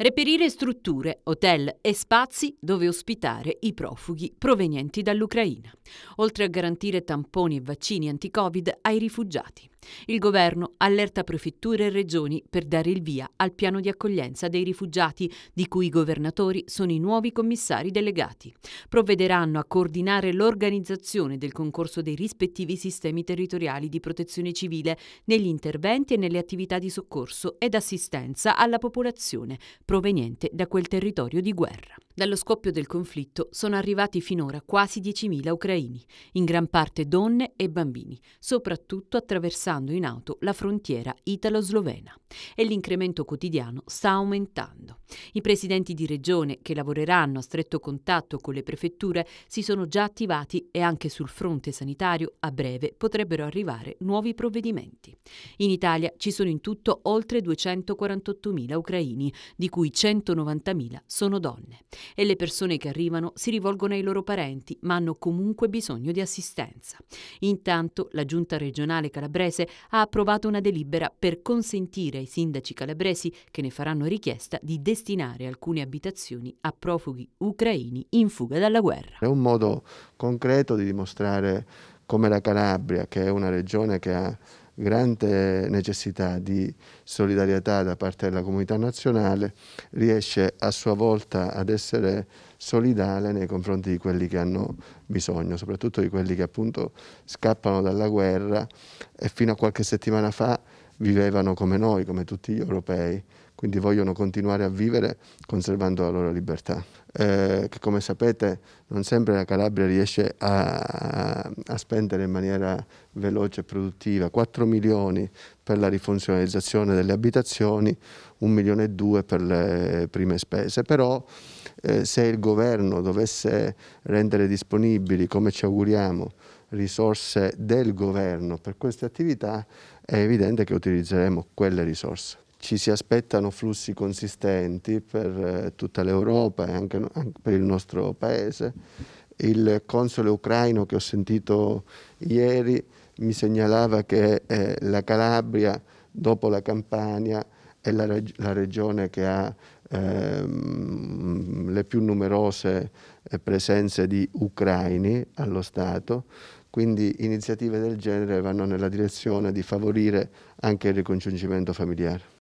reperire strutture, hotel e spazi dove ospitare i profughi provenienti dall'Ucraina, oltre a garantire tamponi e vaccini anti-Covid ai rifugiati. Il governo allerta prefetture e regioni per dare il via al piano di accoglienza dei rifugiati, di cui i governatori sono i nuovi commissari delegati. Provvederanno a coordinare l'organizzazione del concorso dei rispettivi sistemi territoriali di protezione civile negli interventi e nelle attività di soccorso ed assistenza alla popolazione proveniente da quel territorio di guerra. Dallo scoppio del conflitto sono arrivati finora quasi 10.000 ucraini, in gran parte donne e bambini, soprattutto attraversando attraversando in auto la frontiera italo-slovena e l'incremento quotidiano sta aumentando. I presidenti di regione che lavoreranno a stretto contatto con le prefetture si sono già attivati e anche sul fronte sanitario a breve potrebbero arrivare nuovi provvedimenti. In Italia ci sono in tutto oltre 248.000 ucraini, di cui 190.000 sono donne e le persone che arrivano si rivolgono ai loro parenti ma hanno comunque bisogno di assistenza. Intanto la giunta regionale calabrese Firenze ha approvato una delibera per consentire ai sindaci calabresi che ne faranno richiesta di destinare alcune abitazioni a profughi ucraini in fuga dalla guerra. È un modo concreto di dimostrare come la Calabria, che è una regione che ha grande necessità di solidarietà da parte della comunità nazionale, riesce a sua volta ad essere solidale nei confronti di quelli che hanno bisogno, soprattutto di quelli che appunto scappano dalla guerra e fino a qualche settimana fa vivevano come noi, come tutti gli europei, quindi vogliono continuare a vivere conservando la loro libertà. Eh, che come sapete non sempre la Calabria riesce a, a, spendere in maniera veloce e produttiva, 4 milioni per la rifunzionalizzazione delle abitazioni, 1 milione e 2 per le prime spese, però eh, se il governo dovesse rendere disponibili, come ci auguriamo, risorse del governo per queste attività, è evidente che utilizzeremo quelle risorse ci si aspettano flussi consistenti per eh, tutta l'Europa e anche, per il nostro paese. Il console ucraino che ho sentito ieri mi segnalava che eh, la Calabria, dopo la Campania, è la, reg la regione che ha ehm, le più numerose eh, presenze di ucraini allo Stato, quindi iniziative del genere vanno nella direzione di favorire anche il ricongiungimento familiare.